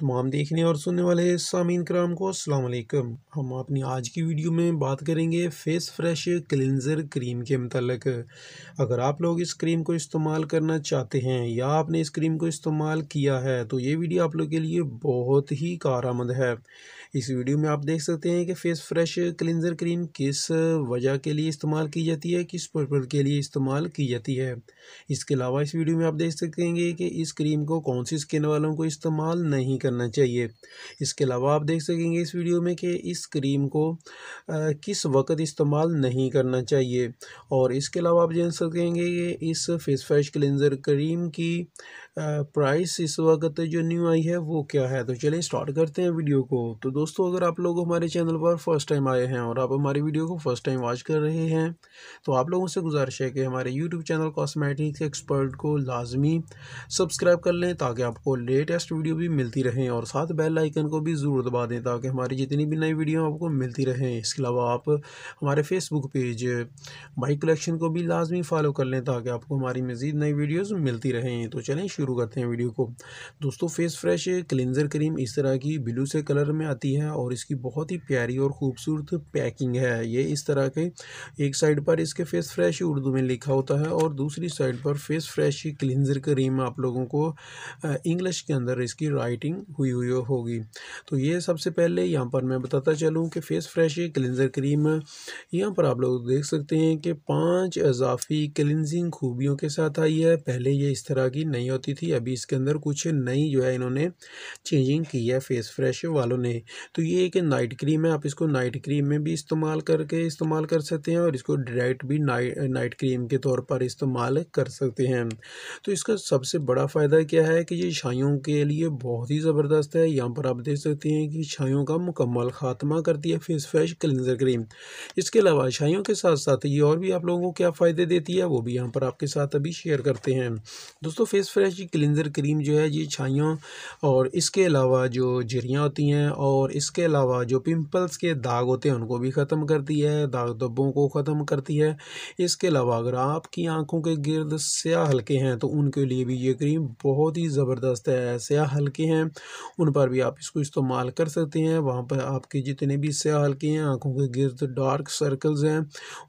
तमाम तो देखने और सुनने वाले सामीन कराम को असलकम हम अपनी आज की वीडियो में बात करेंगे फेस फ्रेश क्लिनज़र क्रीम के मतलब अगर आप लोग इस क्रीम को इस्तेमाल करना चाहते हैं या आपने इस क्रीम को इस्तेमाल किया है तो ये वीडियो आप लोग के लिए बहुत ही कारआमद है इस वीडियो में आप देख सकते हैं कि फेस फ्रेश क्लिनज़र क्रीम किस वजह के लिए इस्तेमाल की जाती है किस पर्पज़ के लिए इस्तेमाल की जाती है इसके अलावा इस वीडियो में आप देख सकेंगे कि इस क्रीम को कौन सी स्किन वालों को इस्तेमाल नहीं करना चाहिए इसके अलावा आप देख सकेंगे इस वीडियो में कि इस क्रीम को आ, किस वक्त इस्तेमाल नहीं करना चाहिए और इसके अलावा आप जान सकेंगे कि इस फेस फ्रेश क्लेंज़र क्रीम की प्राइस इस वक्त जो न्यू आई है वो क्या है तो चलिए स्टार्ट करते हैं वीडियो को तो दोस्तों अगर आप लोग हमारे चैनल पर फर्स्ट टाइम आए हैं और आप हमारी वीडियो को फर्स्ट टाइम वॉच कर रहे हैं तो आप लोगों से गुजारिश है कि हमारे यूट्यूब चैनल कॉस्मेटिक्स एक्सपर्ट को लाजमी सब्सक्राइब कर लें ताकि आपको लेटेस्ट वीडियो भी मिलती रहें और साथ बेल आइकन को भी ज़रूर दबा दें ताकि हमारी जितनी भी नई वीडियो आपको मिलती रहें इसके अलावा आप हमारे फेसबुक पेज बाइक कलेक्शन को भी लाजमी फॉलो कर लें ताकि आपको हमारी मज़ीद नई वीडियोज़ मिलती रहें तो चलें शुरू शुरू करते हैं वीडियो को दोस्तों फेस फ्रेश क्लिनजर क्रीम इस तरह की ब्लू से कलर में आती है और इसकी बहुत ही प्यारी और ख़ूबसूरत पैकिंग है ये इस तरह के एक साइड पर इसके फेस फ्रेश उर्दू में लिखा होता है और दूसरी साइड पर फेस फ्रेश क्लिनजर क्रीम आप लोगों को इंग्लिश के अंदर इसकी राइटिंग हुई हुई होगी तो ये सबसे पहले यहाँ पर मैं बताता चलूँ कि फेस फ्रेश क्लिनजर क्रीम यहाँ पर आप लोग देख सकते हैं कि पाँच अजाफी क्लिनजिंग खूबियों के साथ आई है पहले ये इस तरह की नहीं होती होती थी अभी इसके अंदर कुछ नई जो है इन्होंने चेंजिंग की है फेस फ्रेश वालों ने तो ये एक नाइट क्रीम है आप इसको नाइट क्रीम में भी इस्तेमाल करके इस्तेमाल कर सकते हैं और इसको डायरेक्ट भी नाइट नाइट क्रीम के तौर पर इस्तेमाल कर सकते हैं तो इसका सबसे बड़ा फ़ायदा क्या है कि ये छाइयों के लिए बहुत ही ज़बरदस्त है यहाँ पर आप देख सकते हैं कि छाइयों का मुकम्मल ख़ात्मा करती है फेस फ्रेश क्लिनजर क्रीम इसके अलावा छाइयों के साथ साथ ये और भी आप लोगों को क्या फ़ायदे देती है वो भी यहाँ पर आपके साथ अभी शेयर करते हैं दोस्तों फेस फ्रेश इसकी क्लिनज़र क्रीम जो है ये छाइयों और इसके अलावा जो जरियाँ होती हैं और इसके अलावा जो पिंपल्स के दाग होते हैं उनको भी ख़त्म करती है दाग धब्बों को ख़त्म करती है इसके अलावा अगर आपकी आंखों के गिरद स्याह हल्के हैं तो उनके लिए भी ये क्रीम बहुत ही ज़बरदस्त है स्याह हल्के हैं उन पर भी आप इसको इस्तेमाल कर सकते हैं वहाँ पर आपके जितने भी स्याह हल्के हैं आंखों के गिरद डार्क सर्कल्स हैं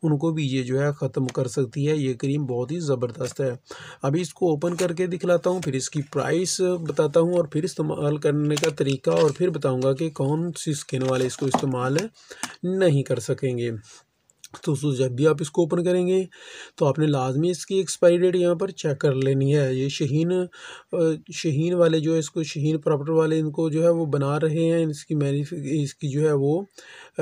उनको भी ये जो है ख़त्म कर सकती है ये क्रीम बहुत ही ज़बरदस्त है अभी इसको ओपन करके दिखलाता बताता हूँ फिर इसकी प्राइस बताता हूँ और फिर इस्तेमाल करने का तरीका और फिर बताऊँगा कि कौन सी स्किन वाले इसको इस्तेमाल नहीं कर सकेंगे तो उसको जब भी आप इसको ओपन करेंगे तो आपने लाजमी इसकी एक्सपायरी डेट यहाँ पर चेक कर लेनी है ये शहीन शहीन वाले जो है इसको शहीन प्रॉपर्टी वाले इनको जो है वो बना रहे हैं इसकी मैनी इसकी जो है वो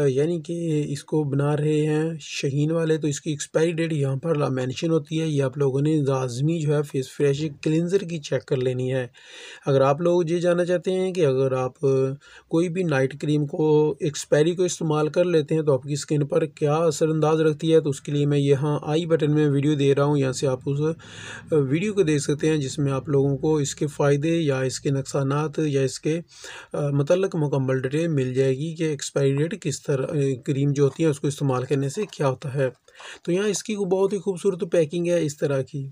यानी कि इसको बना रहे हैं शहीन वाले तो इसकी एक्सपायरी डेट यहाँ पर मैंशन होती है ये आप लोगों ने लाजमी जो है फेस फ्रेश क्लिनजर की चेक कर लेनी है अगर आप लोग ये जानना चाहते हैं कि अगर आप कोई भी नाइट क्रीम को एक्सपायरी को इस्तेमाल कर लेते हैं तो आपकी स्किन पर क्या असर अंदाज़ रखती है तो उसके लिए मैं यहाँ आई बटन में वीडियो दे रहा हूँ यहाँ से आप उस वीडियो को देख सकते हैं जिसमें आप लोगों को इसके फ़ायदे या इसके नुकसान या इसके मतलब मुकम्मल डिटेल मिल जाएगी कि एक्सपायरी डेट किस तरह क्रीम जो होती है उसको इस्तेमाल करने से क्या होता है तो यहाँ इसकी बहुत ही खूबसूरत पैकिंग है इस तरह की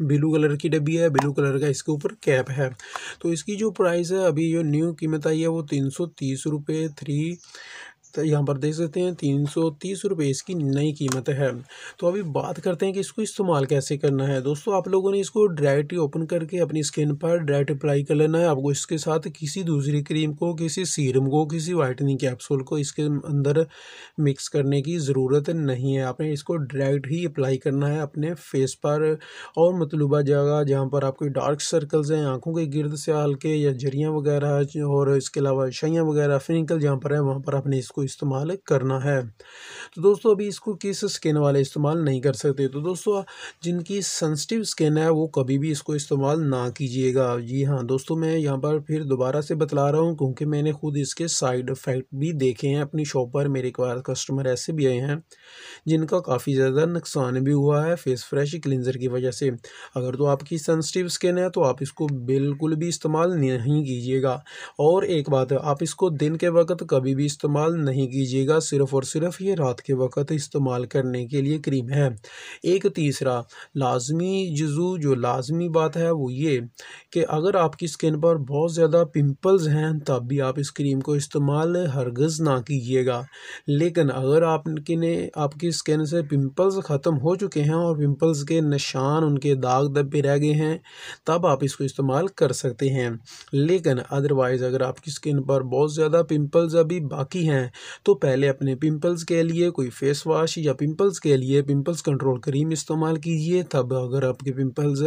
ब्लू कलर की डब्बी है ब्लू कलर का इसके ऊपर कैप है तो इसकी जो प्राइस है अभी जो न्यू कीमत आई है वो तीन सौ तीस रुपये थ्री तो यहाँ पर देख सकते हैं तीन सौ तीस रुपये इसकी नई कीमत है तो अभी बात करते हैं कि इसको इस्तेमाल कैसे करना है दोस्तों आप लोगों ने इसको डायरेक्ट ओपन करके अपनी स्किन पर डायरेक्ट अप्लाई कर लेना है आपको इसके साथ किसी दूसरी क्रीम को किसी सीरम को किसी वाइटनिंग कैप्सूल को इसके अंदर मिक्स करने की ज़रूरत नहीं है आपने इसको डायरेक्ट ही अप्लाई करना है अपने फेस पर और मतलूबा जगह जहाँ पर आपके डार्क सर्कल्स हैं आँखों के गिरद से हल्के या जरियाँ वगैरह और इसके अलावा शैयाँ वगैरह फिनिकल जहाँ पर है वहाँ पर आपने इसको इस्तेमाल करना है तो दोस्तों अभी इसको किस स्किन वाले इस्तेमाल नहीं कर सकते तो दोस्तों जिनकी सेंसिटिव स्किन है वो कभी भी इसको इस्तेमाल ना कीजिएगा जी हाँ दोस्तों मैं यहाँ पर फिर दोबारा से बतला रहा हूँ क्योंकि मैंने खुद इसके साइड इफ़ेक्ट भी देखे हैं अपनी शॉप पर मेरे बार कस्टमर ऐसे भी आए हैं जिनका काफ़ी ज़्यादा नुकसान भी हुआ है फेस फ्रेश क्लिनज़र की वजह से अगर तो आपकी सेंसिटिव स्किन है तो आप इसको बिल्कुल भी इस्तेमाल नहीं कीजिएगा और एक बात है आप इसको दिन के वक्त कभी भी इस्तेमाल नहीं नहीं कीजिएगा सिर्फ़ और सिर्फ ये रात के वक़्त इस्तेमाल करने के लिए क्रीम है एक तीसरा लाजमी जजू जो लाजमी बात है वो ये कि अगर आपकी स्किन पर बहुत ज़्यादा पिम्पल्स हैं तब भी आप इस क्रीम को इस्तेमाल हरगज़ ना कीजिएगा लेकिन अगर आपके ने आपकी स्किन से पिम्पल्स ख़त्म हो चुके हैं और पिम्पल्स के निशान उनके दाग दबे रह गए हैं तब आप इसको इस्तेमाल कर सकते हैं लेकिन अदरवाइज़ अगर आपकी स्किन पर बहुत ज़्यादा पिम्पल्स अभी बाकी हैं तो पहले अपने पिंपल्स के लिए कोई फेस वाश या पिंपल्स के लिए पिंपल्स कंट्रोल क्रीम इस्तेमाल कीजिए तब अगर आपके पिंपल्स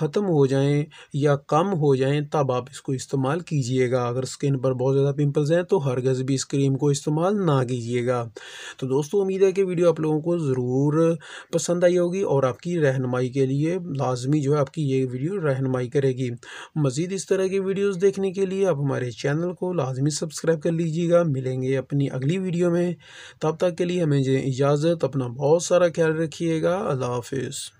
ख़त्म हो जाएं या कम हो जाएं तब आप इसको इस्तेमाल कीजिएगा अगर स्किन पर बहुत ज़्यादा पिंपल्स हैं तो हर भी इस क्रीम को इस्तेमाल ना कीजिएगा तो दोस्तों उम्मीद है कि वीडियो आप लोगों को ज़रूर पसंद आई होगी और आपकी रहनमाई के लिए लाजमी जो है आपकी ये वीडियो रहनमाई करेगी मज़ीद इस तरह की वीडियोज़ देखने के लिए आप हमारे चैनल को लाजमी सब्सक्राइब कर लीजिएगा मिलेंगे अपनी अगली वीडियो में तब तक के लिए हमें इजाज़त अपना बहुत सारा ख्याल रखिएगा अल्लाह हाफिज़